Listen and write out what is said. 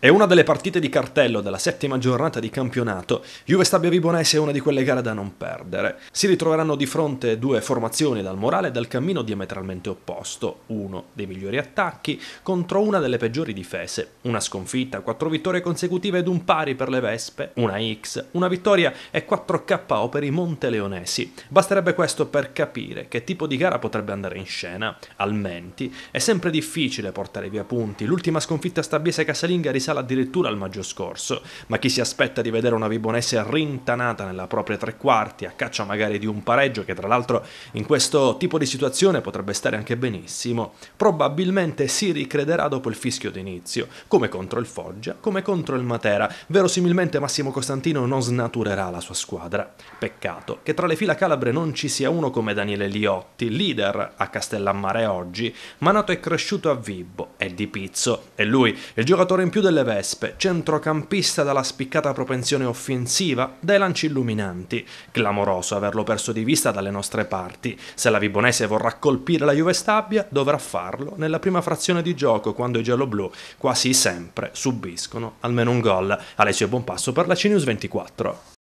È una delle partite di cartello della settima giornata di campionato. Juve Stabia Vibonese è una di quelle gare da non perdere. Si ritroveranno di fronte due formazioni dal morale e dal cammino diametralmente opposto, uno dei migliori attacchi contro una delle peggiori difese. Una sconfitta, quattro vittorie consecutive ed un pari per le Vespe, una X, una vittoria e 4 KO per i Monteleonesi. Basterebbe questo per capire che tipo di gara potrebbe andare in scena. Al Menti è sempre difficile portare via punti. L'ultima sconfitta stabiese casalinga risale risale addirittura al maggio scorso, ma chi si aspetta di vedere una Vibonese rintanata nella propria tre quarti, a caccia magari di un pareggio che tra l'altro in questo tipo di situazione potrebbe stare anche benissimo, probabilmente si ricrederà dopo il fischio d'inizio, come contro il Foggia, come contro il Matera, verosimilmente Massimo Costantino non snaturerà la sua squadra. Peccato che tra le fila calabre non ci sia uno come Daniele Liotti, leader a Castellammare oggi, ma nato e cresciuto a Vibbo, e di Pizzo, e lui, il giocatore in più delle delle Vespe, centrocampista dalla spiccata propensione offensiva, dai lanci illuminanti. Clamoroso averlo perso di vista dalle nostre parti. Se la Vibonese vorrà colpire la Juve Stabia, dovrà farlo nella prima frazione di gioco, quando i gialloblu quasi sempre subiscono almeno un gol. Alessio buon passo per la CNews 24.